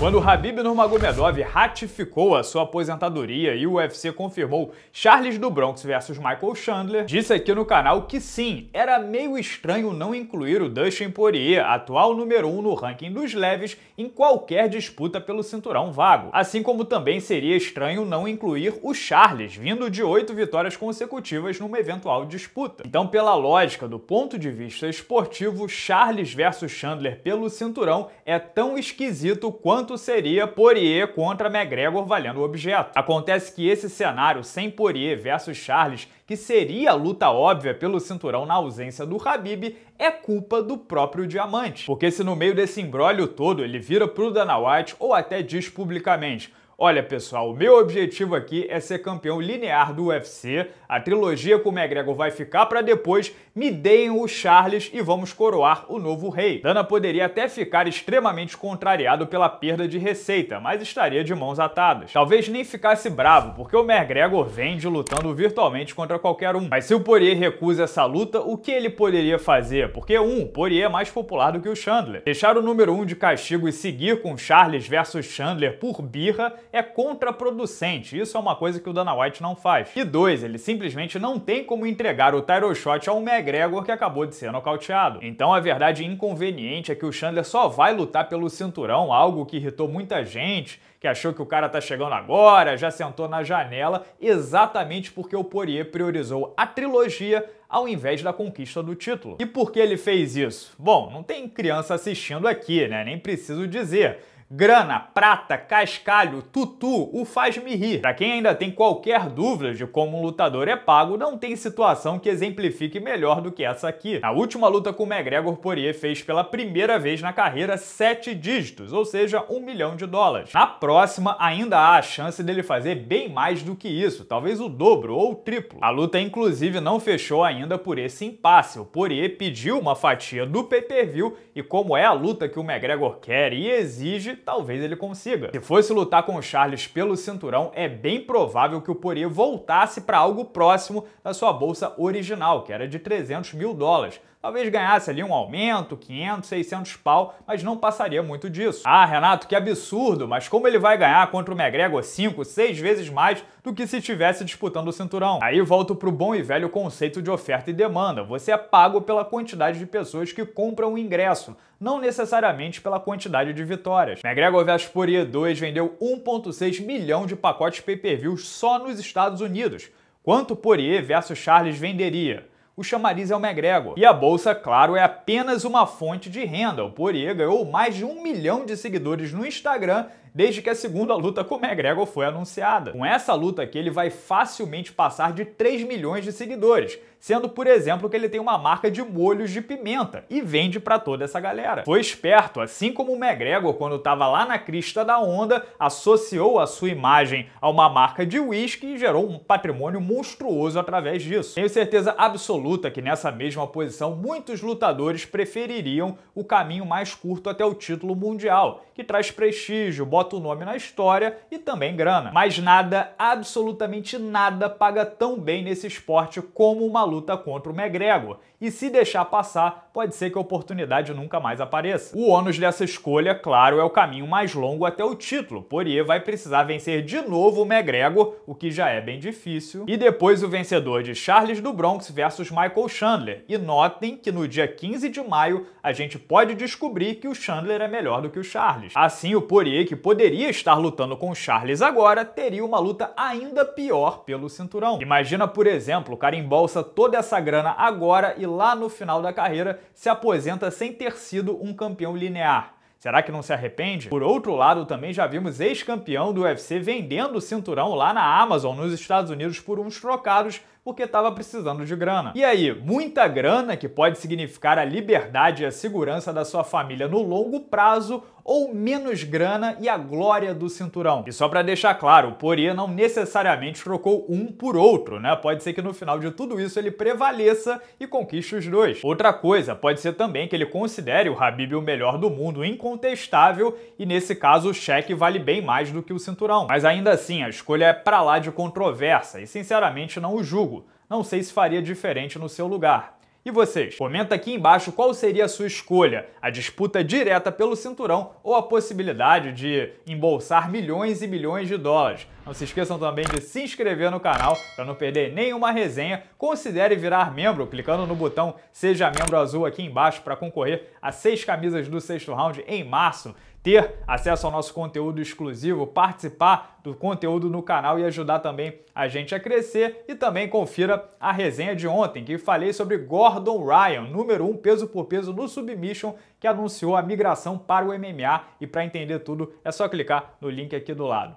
Quando Habib Nurmagomedov ratificou a sua aposentadoria e o UFC confirmou Charles do Bronx versus Michael Chandler, disse aqui no canal que sim, era meio estranho não incluir o Dustin Poirier, atual número 1 um no ranking dos leves, em qualquer disputa pelo cinturão vago. Assim como também seria estranho não incluir o Charles, vindo de oito vitórias consecutivas numa eventual disputa. Então, pela lógica, do ponto de vista esportivo, Charles versus Chandler pelo cinturão é tão esquisito quanto seria Poirier contra McGregor valendo o objeto. Acontece que esse cenário sem Poirier versus Charles, que seria a luta óbvia pelo cinturão na ausência do Habib, é culpa do próprio Diamante. Porque se no meio desse imbróglio todo ele vira pro Dana White ou até diz publicamente Olha, pessoal, o meu objetivo aqui é ser campeão linear do UFC. A trilogia com o McGregor vai ficar para depois. Me deem o Charles e vamos coroar o novo rei. Dana poderia até ficar extremamente contrariado pela perda de receita, mas estaria de mãos atadas. Talvez nem ficasse bravo, porque o McGregor vende lutando virtualmente contra qualquer um. Mas se o Poirier recusa essa luta, o que ele poderia fazer? Porque, um, Poirier é mais popular do que o Chandler. Deixar o número um de castigo e seguir com Charles versus Chandler por birra é contraproducente. Isso é uma coisa que o Dana White não faz. E dois, ele simplesmente não tem como entregar o title shot a um McGregor que acabou de ser nocauteado. Então a verdade inconveniente é que o Chandler só vai lutar pelo cinturão, algo que irritou muita gente, que achou que o cara tá chegando agora, já sentou na janela, exatamente porque o Poirier priorizou a trilogia ao invés da conquista do título. E por que ele fez isso? Bom, não tem criança assistindo aqui, né? Nem preciso dizer grana, prata, cascalho, tutu, o faz-me rir. Pra quem ainda tem qualquer dúvida de como um lutador é pago, não tem situação que exemplifique melhor do que essa aqui. Na última luta com o McGregor, Poirier fez pela primeira vez na carreira sete dígitos, ou seja, um milhão de dólares. Na próxima, ainda há a chance dele fazer bem mais do que isso, talvez o dobro ou o triplo. A luta, inclusive, não fechou ainda por esse impasse. O Poirier pediu uma fatia do pay-per-view e como é a luta que o McGregor quer e exige, talvez ele consiga. Se fosse lutar com o Charles pelo cinturão, é bem provável que o Poirier voltasse para algo próximo da sua bolsa original, que era de 300 mil dólares talvez ganhasse ali um aumento, 500, 600 pau, mas não passaria muito disso. Ah, Renato, que absurdo, mas como ele vai ganhar contra o McGregor 5, 6 vezes mais do que se estivesse disputando o cinturão? Aí volto pro bom e velho conceito de oferta e demanda. Você é pago pela quantidade de pessoas que compram o ingresso, não necessariamente pela quantidade de vitórias. McGregor vs Poirier 2 vendeu 1.6 milhão de pacotes pay-per-view só nos Estados Unidos, quanto Poirier vs Charles venderia? o chamariz é o McGregor. E a bolsa, claro, é apenas uma fonte de renda. O Poria ganhou mais de um milhão de seguidores no Instagram desde que a segunda luta com o McGregor foi anunciada. Com essa luta aqui, ele vai facilmente passar de 3 milhões de seguidores, sendo, por exemplo, que ele tem uma marca de molhos de pimenta e vende para toda essa galera. Foi esperto, assim como o McGregor, quando estava lá na crista da onda, associou a sua imagem a uma marca de uísque e gerou um patrimônio monstruoso através disso. Tenho certeza absoluta que nessa mesma posição muitos lutadores prefeririam o caminho mais curto até o título mundial, que traz prestígio, bota o nome na história e também grana. Mas nada, absolutamente nada, paga tão bem nesse esporte como uma luta contra o McGregor. E se deixar passar, pode ser que a oportunidade nunca mais apareça. O ônus dessa escolha, claro, é o caminho mais longo até o título. Poirier vai precisar vencer de novo o McGregor, o que já é bem difícil. E depois o vencedor de Charles do Bronx versus Michael Chandler. E notem que no dia 15 de maio a gente pode descobrir que o Chandler é melhor do que o Charles. Assim, o Poirier, que poderia estar lutando com Charles agora, teria uma luta ainda pior pelo cinturão. Imagina, por exemplo, o cara embolsa toda essa grana agora e lá no final da carreira se aposenta sem ter sido um campeão linear. Será que não se arrepende? Por outro lado, também já vimos ex-campeão do UFC vendendo o cinturão lá na Amazon, nos Estados Unidos, por uns trocados porque estava precisando de grana. E aí, muita grana que pode significar a liberdade e a segurança da sua família no longo prazo ou menos grana e a glória do cinturão. E só para deixar claro, o Poirier não necessariamente trocou um por outro, né? Pode ser que no final de tudo isso ele prevaleça e conquiste os dois. Outra coisa, pode ser também que ele considere o Habib o melhor do mundo incontestável e nesse caso o cheque vale bem mais do que o cinturão. Mas ainda assim, a escolha é para lá de controversa e sinceramente não o julgo. Não sei se faria diferente no seu lugar. E vocês? Comenta aqui embaixo qual seria a sua escolha: a disputa direta pelo cinturão ou a possibilidade de embolsar milhões e milhões de dólares. Não se esqueçam também de se inscrever no canal para não perder nenhuma resenha. Considere virar membro clicando no botão Seja Membro Azul aqui embaixo para concorrer a seis camisas do sexto round em março ter acesso ao nosso conteúdo exclusivo, participar do conteúdo no canal e ajudar também a gente a crescer. E também confira a resenha de ontem, que falei sobre Gordon Ryan, número um, peso por peso no Submission, que anunciou a migração para o MMA. E para entender tudo, é só clicar no link aqui do lado.